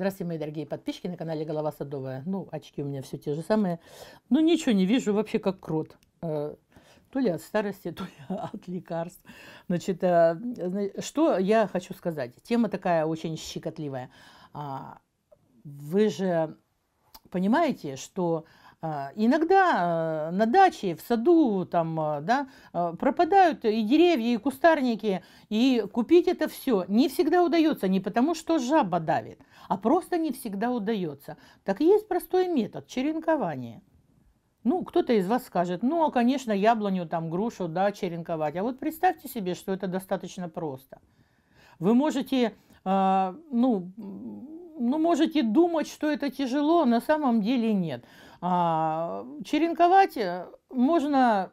Здравствуйте, мои дорогие подписчики на канале Голова Садовая. Ну, очки у меня все те же самые. Ну, ничего не вижу, вообще как крот. Э, то ли от старости, то ли от лекарств. Значит, э, что я хочу сказать. Тема такая очень щекотливая. А, вы же понимаете, что а, иногда э, на даче, в саду там, э, да, э, пропадают и деревья, и кустарники, и купить это все не всегда удается, не потому что жаба давит, а просто не всегда удается. Так есть простой метод – черенкование. Ну, кто-то из вас скажет, ну, а, конечно, яблоню, там, грушу, да, черенковать. А вот представьте себе, что это достаточно просто. Вы можете, э, ну, ну, можете думать, что это тяжело, а на самом деле нет. А, черенковать э, можно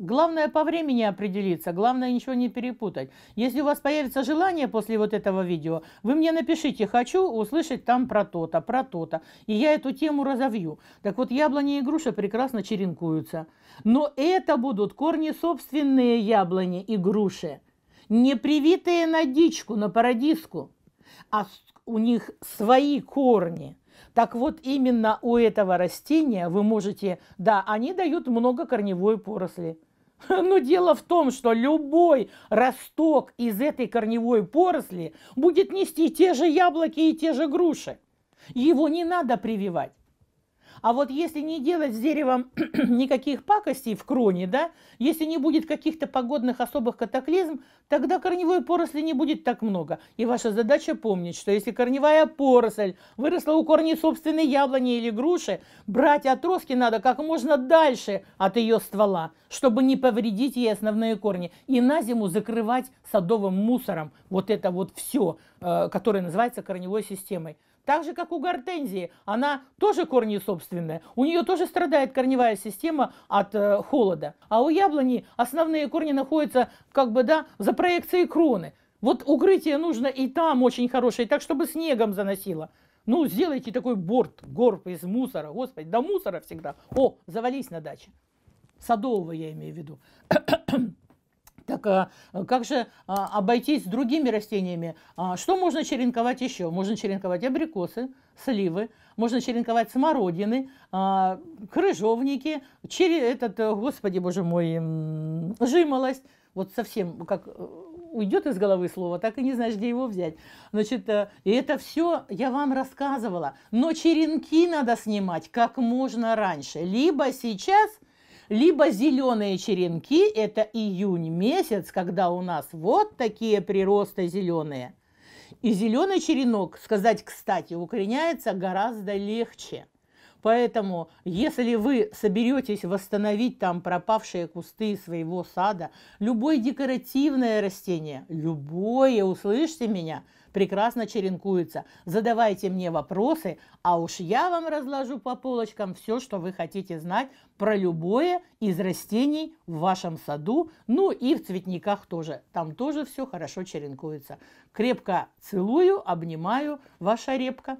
главное по времени определиться, главное ничего не перепутать. Если у вас появится желание после вот этого видео, вы мне напишите «хочу услышать там про то-то, про то-то», и я эту тему разовью. Так вот, яблони и груши прекрасно черенкуются. Но это будут корни собственные яблони и груши, не привитые на дичку, на парадиску, а у них свои корни. Так вот, именно у этого растения вы можете... Да, они дают много корневой поросли. Но дело в том, что любой росток из этой корневой поросли будет нести те же яблоки и те же груши. Его не надо прививать. А вот если не делать с деревом никаких пакостей в кроне, да, если не будет каких-то погодных особых катаклизм, тогда корневой поросли не будет так много. И ваша задача помнить, что если корневая поросль выросла у корней собственной яблони или груши, брать отростки надо как можно дальше от ее ствола, чтобы не повредить ей основные корни. И на зиму закрывать садовым мусором вот это вот все, э, которое называется корневой системой. Так же, как у гортензии, она тоже корни собственные. У нее тоже страдает корневая система от э, холода. А у яблони основные корни находятся как бы, да, за проекцией кроны. Вот укрытие нужно и там очень хорошее, так чтобы снегом заносило. Ну, сделайте такой борт, горб из мусора, господи, до мусора всегда. О, завались на даче. Садового я имею в виду. Так а, а, как же а, обойтись с другими растениями? А, что можно черенковать еще? Можно черенковать абрикосы, сливы, можно черенковать смородины, а, крыжовники, чере, этот, э, господи боже мой, жимолость. Вот совсем как э, уйдет из головы слово, так и не знаешь, где его взять. Значит, э, и это все я вам рассказывала. Но черенки надо снимать как можно раньше. Либо сейчас – либо зеленые черенки, это июнь месяц, когда у нас вот такие приросты зеленые. И зеленый черенок, сказать кстати, укореняется гораздо легче. Поэтому, если вы соберетесь восстановить там пропавшие кусты своего сада, любое декоративное растение, любое, услышьте меня – прекрасно черенкуется. Задавайте мне вопросы, а уж я вам разложу по полочкам все, что вы хотите знать про любое из растений в вашем саду, ну и в цветниках тоже. Там тоже все хорошо черенкуется. Крепко целую, обнимаю, ваша репка.